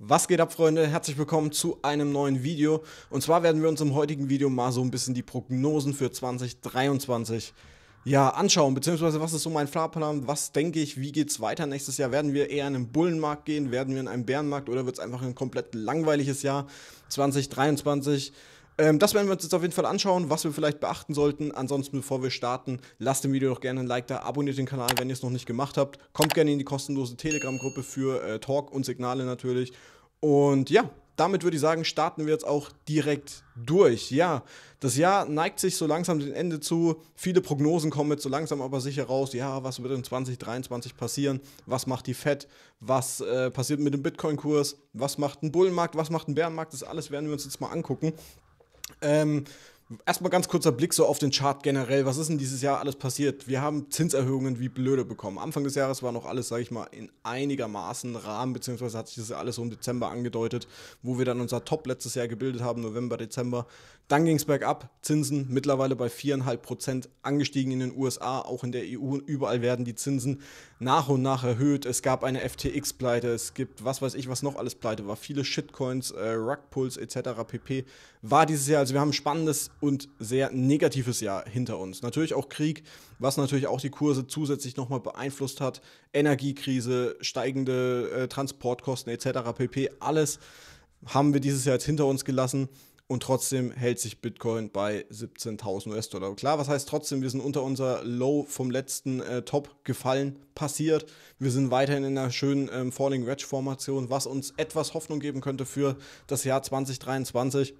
Was geht ab, Freunde? Herzlich willkommen zu einem neuen Video. Und zwar werden wir uns im heutigen Video mal so ein bisschen die Prognosen für 2023 ja, anschauen, beziehungsweise was ist so mein Fahrplan, was denke ich, wie geht es weiter nächstes Jahr? Werden wir eher in einen Bullenmarkt gehen, werden wir in einen Bärenmarkt oder wird es einfach ein komplett langweiliges Jahr 2023? Ähm, das werden wir uns jetzt auf jeden Fall anschauen, was wir vielleicht beachten sollten. Ansonsten, bevor wir starten, lasst dem Video doch gerne ein Like da, abonniert den Kanal, wenn ihr es noch nicht gemacht habt. Kommt gerne in die kostenlose Telegram-Gruppe für äh, Talk und Signale natürlich. Und ja, damit würde ich sagen, starten wir jetzt auch direkt durch. Ja, das Jahr neigt sich so langsam dem Ende zu. Viele Prognosen kommen jetzt so langsam aber sicher raus. Ja, was wird in 2023 passieren? Was macht die Fed? Was äh, passiert mit dem Bitcoin-Kurs? Was macht ein Bullenmarkt? Was macht ein Bärenmarkt? Das alles werden wir uns jetzt mal angucken. Ähm, Erstmal ganz kurzer Blick so auf den Chart generell. Was ist denn dieses Jahr alles passiert? Wir haben Zinserhöhungen wie blöde bekommen. Anfang des Jahres war noch alles, sage ich mal, in einigermaßen Rahmen, beziehungsweise hat sich das alles so im Dezember angedeutet, wo wir dann unser Top letztes Jahr gebildet haben, November, Dezember. Dann ging es bergab, Zinsen mittlerweile bei 4,5 Prozent angestiegen in den USA, auch in der EU. Überall werden die Zinsen nach und nach erhöht. Es gab eine FTX-Pleite, es gibt was weiß ich, was noch alles pleite war. Viele Shitcoins, äh, Rugpulls etc. pp. war dieses Jahr. Also wir haben ein spannendes und sehr negatives Jahr hinter uns. Natürlich auch Krieg, was natürlich auch die Kurse zusätzlich nochmal beeinflusst hat. Energiekrise, steigende äh, Transportkosten etc. pp. Alles haben wir dieses Jahr jetzt hinter uns gelassen. Und trotzdem hält sich Bitcoin bei 17.000 US-Dollar. Klar, was heißt trotzdem, wir sind unter unser Low vom letzten äh, Top gefallen, passiert. Wir sind weiterhin in einer schönen ähm, Falling Wedge-Formation, was uns etwas Hoffnung geben könnte für das Jahr 2023.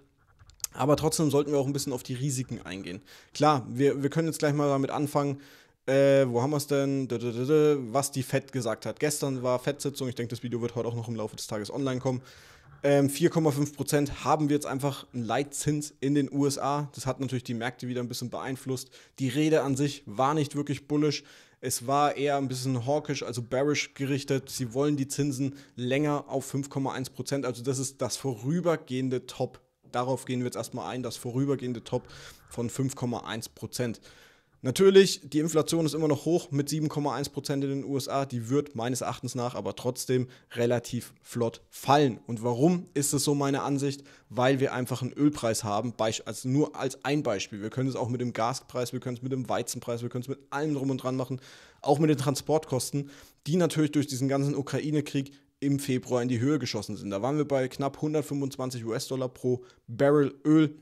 Aber trotzdem sollten wir auch ein bisschen auf die Risiken eingehen. Klar, wir, wir können jetzt gleich mal damit anfangen. Äh, wo haben wir es denn? Was die FED gesagt hat. Gestern war FED-Sitzung. Ich denke, das Video wird heute auch noch im Laufe des Tages online kommen. Ähm, 4,5 Prozent haben wir jetzt einfach einen Leitzins in den USA. Das hat natürlich die Märkte wieder ein bisschen beeinflusst. Die Rede an sich war nicht wirklich bullisch. Es war eher ein bisschen hawkisch, also bearish gerichtet. Sie wollen die Zinsen länger auf 5,1 Prozent. Also das ist das vorübergehende Top. Darauf gehen wir jetzt erstmal ein, das vorübergehende Top von 5,1 Prozent. Natürlich, die Inflation ist immer noch hoch mit 7,1 Prozent in den USA. Die wird meines Erachtens nach aber trotzdem relativ flott fallen. Und warum ist das so meine Ansicht? Weil wir einfach einen Ölpreis haben, also nur als ein Beispiel. Wir können es auch mit dem Gaspreis, wir können es mit dem Weizenpreis, wir können es mit allem drum und dran machen, auch mit den Transportkosten, die natürlich durch diesen ganzen Ukraine-Krieg im Februar in die Höhe geschossen sind. Da waren wir bei knapp 125 US-Dollar pro Barrel Öl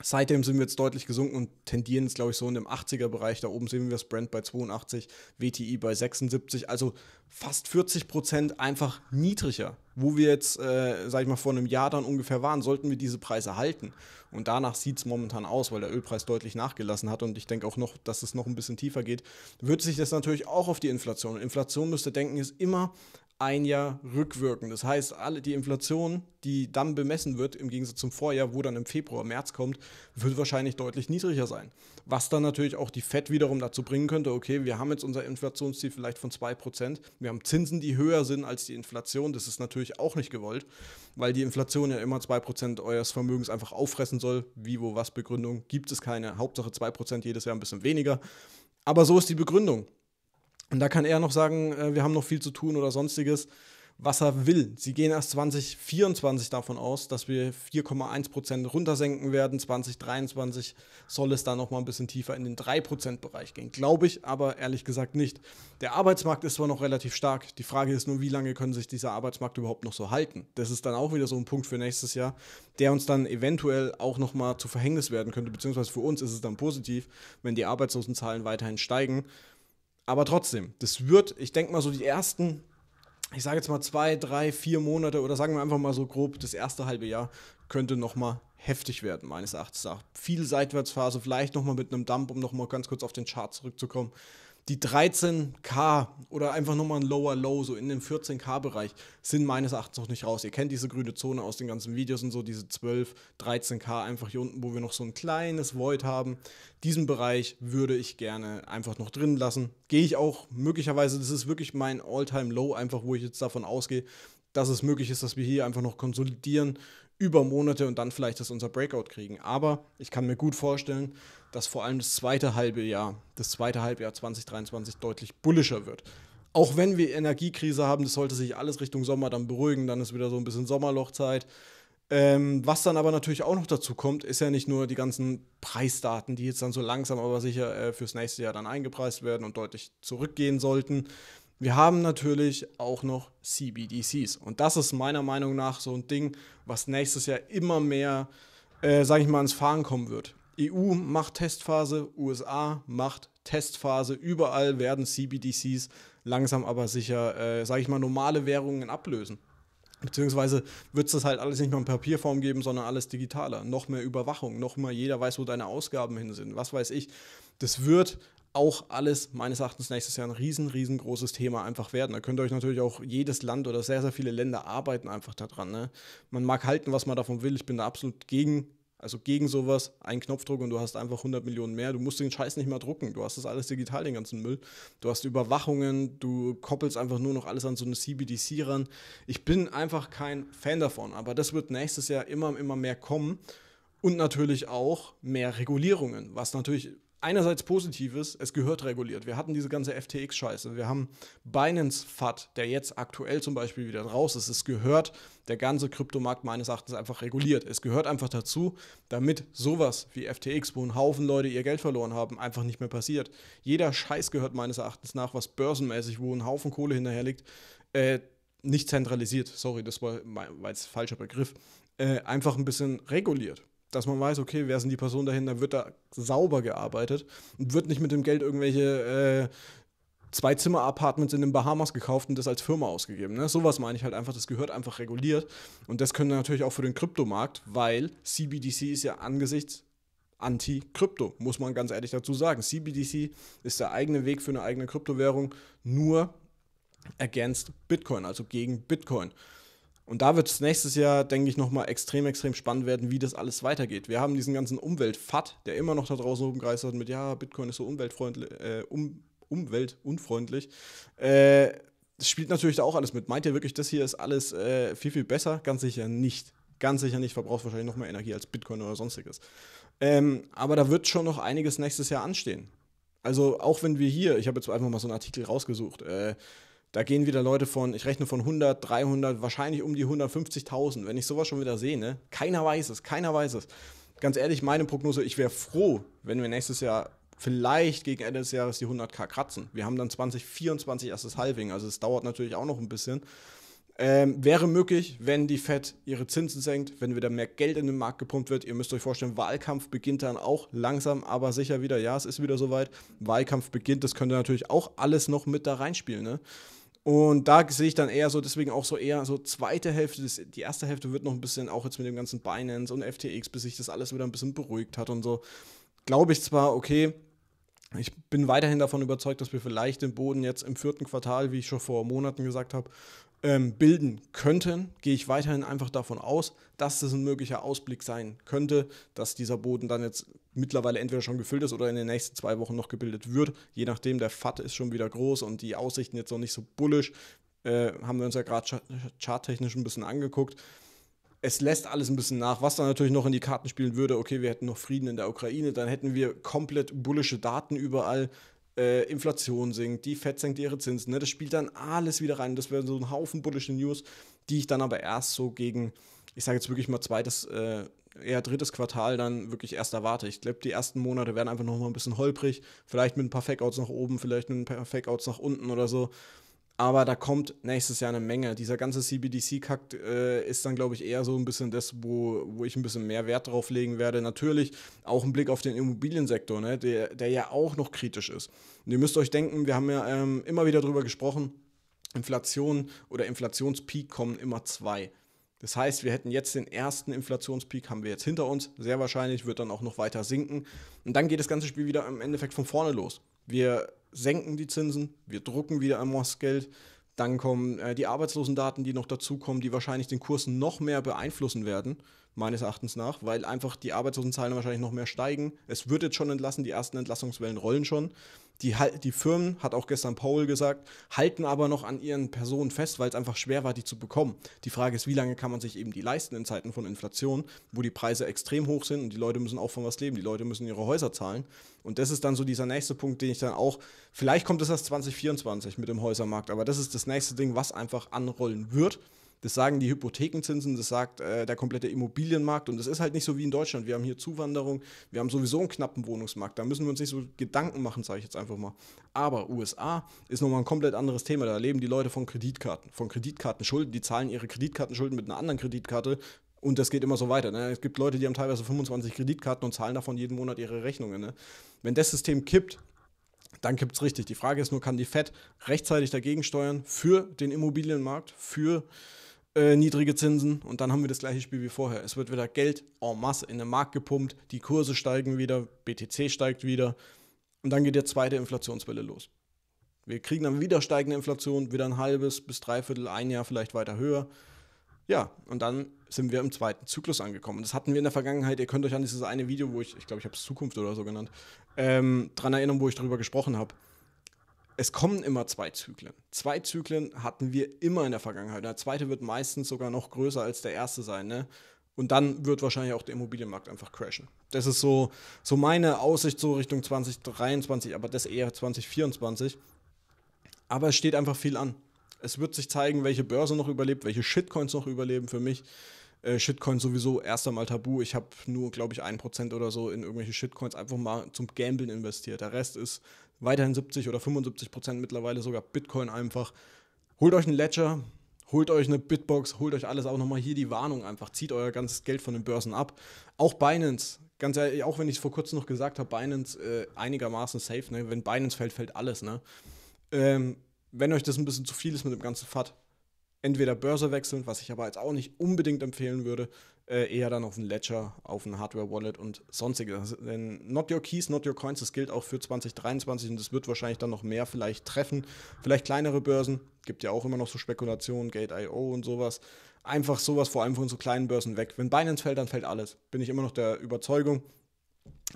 Seitdem sind wir jetzt deutlich gesunken und tendieren jetzt, glaube ich, so in dem 80er-Bereich. Da oben sehen wir es Brent bei 82, WTI bei 76, also fast 40 Prozent einfach niedriger. Wo wir jetzt, äh, sag ich mal, vor einem Jahr dann ungefähr waren, sollten wir diese Preise halten. Und danach sieht es momentan aus, weil der Ölpreis deutlich nachgelassen hat und ich denke auch noch, dass es noch ein bisschen tiefer geht, wird sich das natürlich auch auf die Inflation. Inflation müsste denken, ist immer ein Jahr rückwirken. Das heißt, alle die Inflation, die dann bemessen wird, im Gegensatz zum Vorjahr, wo dann im Februar, März kommt, wird wahrscheinlich deutlich niedriger sein. Was dann natürlich auch die FED wiederum dazu bringen könnte, okay, wir haben jetzt unser Inflationsziel vielleicht von 2%, wir haben Zinsen, die höher sind als die Inflation, das ist natürlich auch nicht gewollt, weil die Inflation ja immer 2% eures Vermögens einfach auffressen soll, wie, wo, was Begründung, gibt es keine, Hauptsache 2% jedes Jahr ein bisschen weniger. Aber so ist die Begründung. Und da kann er noch sagen, äh, wir haben noch viel zu tun oder sonstiges, was er will. Sie gehen erst 2024 davon aus, dass wir 4,1 Prozent runtersenken werden. 2023 soll es dann noch mal ein bisschen tiefer in den 3 Prozent Bereich gehen. Glaube ich aber ehrlich gesagt nicht. Der Arbeitsmarkt ist zwar noch relativ stark. Die Frage ist nur, wie lange können sich dieser Arbeitsmarkt überhaupt noch so halten? Das ist dann auch wieder so ein Punkt für nächstes Jahr, der uns dann eventuell auch noch mal zu Verhängnis werden könnte. Beziehungsweise für uns ist es dann positiv, wenn die Arbeitslosenzahlen weiterhin steigen aber trotzdem, das wird, ich denke mal, so die ersten, ich sage jetzt mal zwei, drei, vier Monate oder sagen wir einfach mal so grob, das erste halbe Jahr könnte nochmal heftig werden, meines Erachtens Viel Seitwärtsphase, vielleicht nochmal mit einem Dump, um nochmal ganz kurz auf den Chart zurückzukommen die 13K oder einfach nochmal ein Lower Low, so in dem 14K-Bereich, sind meines Erachtens noch nicht raus. Ihr kennt diese grüne Zone aus den ganzen Videos und so, diese 12, 13K einfach hier unten, wo wir noch so ein kleines Void haben. Diesen Bereich würde ich gerne einfach noch drin lassen. Gehe ich auch möglicherweise, das ist wirklich mein All-Time-Low, einfach wo ich jetzt davon ausgehe, dass es möglich ist, dass wir hier einfach noch konsolidieren über Monate und dann vielleicht das unser Breakout kriegen. Aber ich kann mir gut vorstellen, dass vor allem das zweite halbe Jahr, das zweite Halbjahr 2023 deutlich bullischer wird. Auch wenn wir Energiekrise haben, das sollte sich alles Richtung Sommer dann beruhigen, dann ist wieder so ein bisschen Sommerlochzeit. Ähm, was dann aber natürlich auch noch dazu kommt, ist ja nicht nur die ganzen Preisdaten, die jetzt dann so langsam aber sicher äh, fürs nächste Jahr dann eingepreist werden und deutlich zurückgehen sollten, wir haben natürlich auch noch CBDCs. Und das ist meiner Meinung nach so ein Ding, was nächstes Jahr immer mehr, äh, sage ich mal, ins Fahren kommen wird. EU macht Testphase, USA macht Testphase, überall werden CBDCs langsam aber sicher, äh, sage ich mal, normale Währungen ablösen. Beziehungsweise wird es das halt alles nicht mehr in Papierform geben, sondern alles digitaler. Noch mehr Überwachung, noch mal jeder weiß, wo deine Ausgaben hin sind, was weiß ich. Das wird auch alles meines Erachtens nächstes Jahr ein riesen, riesengroßes Thema einfach werden. Da könnt ihr euch natürlich auch jedes Land oder sehr, sehr viele Länder arbeiten einfach daran. Ne? Man mag halten, was man davon will. Ich bin da absolut gegen, also gegen sowas. Ein Knopfdruck und du hast einfach 100 Millionen mehr. Du musst den Scheiß nicht mehr drucken. Du hast das alles digital, den ganzen Müll. Du hast Überwachungen. Du koppelst einfach nur noch alles an so eine CBDC ran. Ich bin einfach kein Fan davon. Aber das wird nächstes Jahr immer, immer mehr kommen. Und natürlich auch mehr Regulierungen, was natürlich einerseits Positives, es gehört reguliert. Wir hatten diese ganze FTX-Scheiße. Wir haben Binance FAT, der jetzt aktuell zum Beispiel wieder raus ist. Es gehört der ganze Kryptomarkt meines Erachtens einfach reguliert. Es gehört einfach dazu, damit sowas wie FTX, wo ein Haufen Leute ihr Geld verloren haben, einfach nicht mehr passiert. Jeder Scheiß gehört meines Erachtens nach, was börsenmäßig, wo ein Haufen Kohle hinterher liegt, äh, nicht zentralisiert. Sorry, das war, war jetzt falscher Begriff. Äh, einfach ein bisschen reguliert dass man weiß, okay, wer sind die Personen dahinter, wird da sauber gearbeitet und wird nicht mit dem Geld irgendwelche äh, Zwei-Zimmer-Apartments in den Bahamas gekauft und das als Firma ausgegeben. Ne? Sowas meine ich halt einfach, das gehört einfach reguliert. Und das können natürlich auch für den Kryptomarkt, weil CBDC ist ja angesichts Anti-Krypto, muss man ganz ehrlich dazu sagen. CBDC ist der eigene Weg für eine eigene Kryptowährung, nur against Bitcoin, also gegen Bitcoin. Und da wird es nächstes Jahr, denke ich, nochmal extrem, extrem spannend werden, wie das alles weitergeht. Wir haben diesen ganzen Umweltfat, der immer noch da draußen rumgereist hat mit, ja, Bitcoin ist so umweltfreundlich, äh, um, umweltunfreundlich. Äh, das spielt natürlich da auch alles mit. Meint ihr wirklich, das hier ist alles äh, viel, viel besser? Ganz sicher nicht. Ganz sicher nicht. Verbraucht wahrscheinlich noch mehr Energie als Bitcoin oder sonstiges. Ähm, aber da wird schon noch einiges nächstes Jahr anstehen. Also auch wenn wir hier, ich habe jetzt einfach mal so einen Artikel rausgesucht, äh, da gehen wieder Leute von, ich rechne von 100, 300, wahrscheinlich um die 150.000. Wenn ich sowas schon wieder sehe, ne? Keiner weiß es, keiner weiß es. Ganz ehrlich, meine Prognose, ich wäre froh, wenn wir nächstes Jahr vielleicht gegen Ende des Jahres die 100k kratzen. Wir haben dann 2024 erst das Halving, also es dauert natürlich auch noch ein bisschen. Ähm, wäre möglich, wenn die Fed ihre Zinsen senkt, wenn wieder mehr Geld in den Markt gepumpt wird. Ihr müsst euch vorstellen, Wahlkampf beginnt dann auch langsam, aber sicher wieder. Ja, es ist wieder soweit. Wahlkampf beginnt, das könnte natürlich auch alles noch mit da reinspielen. Ne? Und da sehe ich dann eher so, deswegen auch so eher so zweite Hälfte, des, die erste Hälfte wird noch ein bisschen, auch jetzt mit dem ganzen Binance und FTX, bis sich das alles wieder ein bisschen beruhigt hat und so, glaube ich zwar, okay, ich bin weiterhin davon überzeugt, dass wir vielleicht den Boden jetzt im vierten Quartal, wie ich schon vor Monaten gesagt habe, ähm, bilden könnten, gehe ich weiterhin einfach davon aus, dass das ein möglicher Ausblick sein könnte, dass dieser Boden dann jetzt mittlerweile entweder schon gefüllt ist oder in den nächsten zwei Wochen noch gebildet wird. Je nachdem, der FAT ist schon wieder groß und die Aussichten jetzt noch nicht so bullisch. Äh, haben wir uns ja gerade charttechnisch ein bisschen angeguckt. Es lässt alles ein bisschen nach, was dann natürlich noch in die Karten spielen würde. Okay, wir hätten noch Frieden in der Ukraine, dann hätten wir komplett bullische Daten überall. Äh, Inflation sinkt, die FED senkt ihre Zinsen. Ne? Das spielt dann alles wieder rein. Das wäre so ein Haufen bullische News, die ich dann aber erst so gegen, ich sage jetzt wirklich mal zweites, äh, eher drittes Quartal dann wirklich erst erwarte. Ich glaube, die ersten Monate werden einfach noch mal ein bisschen holprig, vielleicht mit ein paar Fakeouts nach oben, vielleicht mit ein paar Fakeouts nach unten oder so. Aber da kommt nächstes Jahr eine Menge. Dieser ganze CBDC-Kakt äh, ist dann, glaube ich, eher so ein bisschen das, wo, wo ich ein bisschen mehr Wert drauf legen werde. Natürlich auch ein Blick auf den Immobiliensektor, ne, der, der ja auch noch kritisch ist. Und ihr müsst euch denken, wir haben ja ähm, immer wieder darüber gesprochen, Inflation oder Inflationspeak kommen immer zwei. Das heißt, wir hätten jetzt den ersten Inflationspeak, haben wir jetzt hinter uns. Sehr wahrscheinlich wird dann auch noch weiter sinken. Und dann geht das ganze Spiel wieder im Endeffekt von vorne los. Wir senken die Zinsen, wir drucken wieder einmal das Geld. Dann kommen äh, die Arbeitslosendaten, die noch dazukommen, die wahrscheinlich den Kurs noch mehr beeinflussen werden, meines Erachtens nach, weil einfach die Arbeitslosenzahlen wahrscheinlich noch mehr steigen. Es wird jetzt schon entlassen, die ersten Entlassungswellen rollen schon. Die, die Firmen, hat auch gestern Paul gesagt, halten aber noch an ihren Personen fest, weil es einfach schwer war, die zu bekommen. Die Frage ist, wie lange kann man sich eben die leisten in Zeiten von Inflation, wo die Preise extrem hoch sind und die Leute müssen auch von was leben, die Leute müssen ihre Häuser zahlen. Und das ist dann so dieser nächste Punkt, den ich dann auch, vielleicht kommt es erst 2024 mit dem Häusermarkt, aber das ist das nächste Ding, was einfach anrollen wird das sagen die Hypothekenzinsen, das sagt äh, der komplette Immobilienmarkt. Und das ist halt nicht so wie in Deutschland. Wir haben hier Zuwanderung, wir haben sowieso einen knappen Wohnungsmarkt. Da müssen wir uns nicht so Gedanken machen, sage ich jetzt einfach mal. Aber USA ist nochmal ein komplett anderes Thema. Da leben die Leute von Kreditkarten, von Kreditkartenschulden. Die zahlen ihre Kreditkartenschulden mit einer anderen Kreditkarte. Und das geht immer so weiter. Ne? Es gibt Leute, die haben teilweise 25 Kreditkarten und zahlen davon jeden Monat ihre Rechnungen. Ne? Wenn das System kippt, dann kippt es richtig. Die Frage ist nur, kann die FED rechtzeitig dagegen steuern für den Immobilienmarkt, für äh, äh, niedrige Zinsen und dann haben wir das gleiche Spiel wie vorher. Es wird wieder Geld en masse in den Markt gepumpt, die Kurse steigen wieder, BTC steigt wieder und dann geht der zweite Inflationswelle los. Wir kriegen dann wieder steigende Inflation, wieder ein halbes bis dreiviertel, ein Jahr vielleicht weiter höher. Ja, und dann sind wir im zweiten Zyklus angekommen. Das hatten wir in der Vergangenheit. Ihr könnt euch an dieses eine Video, wo ich, ich glaube, ich habe es Zukunft oder so genannt, ähm, dran erinnern, wo ich darüber gesprochen habe es kommen immer zwei Zyklen. Zwei Zyklen hatten wir immer in der Vergangenheit. Der zweite wird meistens sogar noch größer als der erste sein. Ne? Und dann wird wahrscheinlich auch der Immobilienmarkt einfach crashen. Das ist so, so meine Aussicht so Richtung 2023, aber das eher 2024. Aber es steht einfach viel an. Es wird sich zeigen, welche Börse noch überlebt, welche Shitcoins noch überleben für mich. Äh, Shitcoins sowieso erst einmal tabu. Ich habe nur, glaube ich, 1% oder so in irgendwelche Shitcoins einfach mal zum Gambeln investiert. Der Rest ist weiterhin 70 oder 75 Prozent mittlerweile sogar Bitcoin einfach. Holt euch einen Ledger, holt euch eine Bitbox, holt euch alles auch nochmal hier die Warnung einfach, zieht euer ganzes Geld von den Börsen ab. Auch Binance, ganz ehrlich, auch wenn ich es vor kurzem noch gesagt habe, Binance äh, einigermaßen safe, ne? Wenn Binance fällt, fällt alles, ne? Ähm, wenn euch das ein bisschen zu viel ist mit dem ganzen FAT, entweder Börse wechseln, was ich aber jetzt auch nicht unbedingt empfehlen würde, äh, eher dann auf einen Ledger, auf ein Hardware-Wallet und sonstiges. Also, denn not your keys, not your coins, das gilt auch für 2023 und das wird wahrscheinlich dann noch mehr vielleicht treffen. Vielleicht kleinere Börsen, gibt ja auch immer noch so Spekulationen, Gate.io und sowas. Einfach sowas vor allem von so kleinen Börsen weg. Wenn Binance fällt, dann fällt alles. Bin ich immer noch der Überzeugung.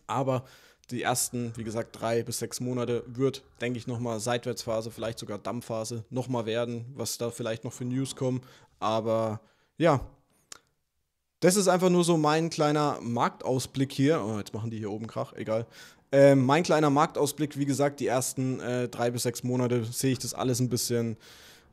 Aber die ersten, wie gesagt, drei bis sechs Monate wird, denke ich, nochmal Seitwärtsphase, vielleicht sogar Dampfphase nochmal werden, was da vielleicht noch für News kommen. Aber ja, das ist einfach nur so mein kleiner Marktausblick hier. Oh, jetzt machen die hier oben Krach, egal. Äh, mein kleiner Marktausblick, wie gesagt, die ersten äh, drei bis sechs Monate sehe ich das alles ein bisschen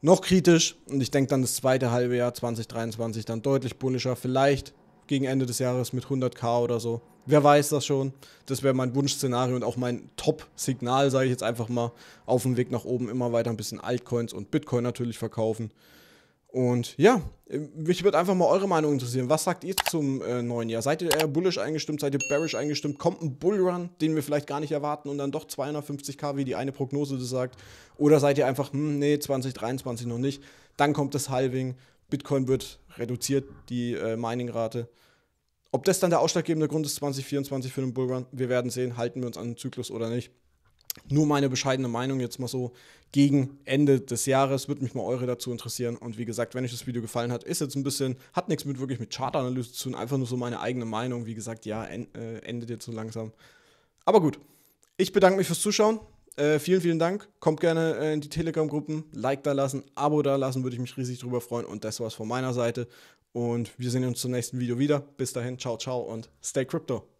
noch kritisch. Und ich denke dann das zweite halbe Jahr 2023 dann deutlich bullischer. Vielleicht gegen Ende des Jahres mit 100k oder so. Wer weiß das schon? Das wäre mein Wunschszenario und auch mein Top-Signal, sage ich jetzt einfach mal, auf dem Weg nach oben immer weiter ein bisschen Altcoins und Bitcoin natürlich verkaufen. Und ja, ähm, mich würde einfach mal eure Meinung interessieren. Was sagt ihr zum äh, neuen Jahr? Seid ihr eher bullish eingestimmt? Seid ihr bearish eingestimmt? Kommt ein Bullrun, den wir vielleicht gar nicht erwarten und dann doch 250k, wie die eine Prognose das sagt? Oder seid ihr einfach, hm, nee, 2023 noch nicht? Dann kommt das Halving. Bitcoin wird reduziert, die äh, mining Ob das dann der ausschlaggebende Grund ist 2024 für einen Bullrun, wir werden sehen, halten wir uns an den Zyklus oder nicht. Nur meine bescheidene Meinung jetzt mal so gegen Ende des Jahres. Würde mich mal eure dazu interessieren. Und wie gesagt, wenn euch das Video gefallen hat, ist jetzt ein bisschen, hat nichts mit wirklich mit Chartanalyse zu tun, einfach nur so meine eigene Meinung. Wie gesagt, ja, en, äh, endet jetzt so langsam. Aber gut, ich bedanke mich fürs Zuschauen. Äh, vielen, vielen Dank. Kommt gerne äh, in die Telegram-Gruppen. Like da lassen, Abo da lassen, würde ich mich riesig drüber freuen. Und das war's von meiner Seite. Und wir sehen uns zum nächsten Video wieder. Bis dahin, ciao, ciao und stay crypto.